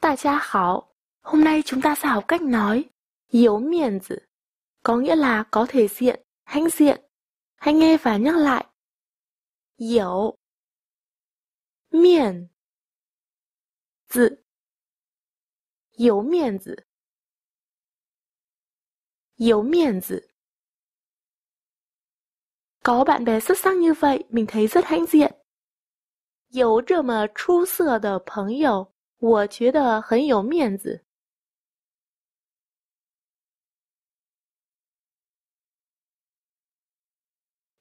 Tà cha khảo, hôm nay chúng ta sẽ học cách nói yếu miền tử, có nghĩa là có thể diện, hãnh diện. Hãy nghe và nhắc lại. Yếu Miền Tử Yếu miền tử Yếu miền tử Có bạn bè xuất sắc như vậy, mình thấy rất hãnh diện. 有这么出色的朋友，我觉得很有面子，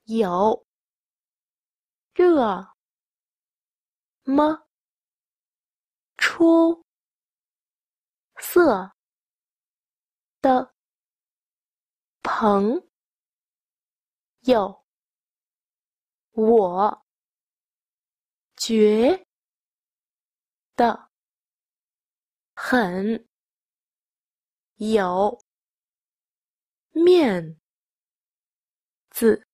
有这么出色的朋友，我觉得。很有面子，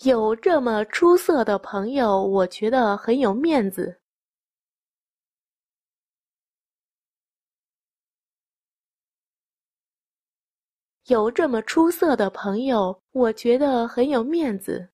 有这么出色的朋友，我觉得很有面子。有这么出色的朋友，我觉得很有面子。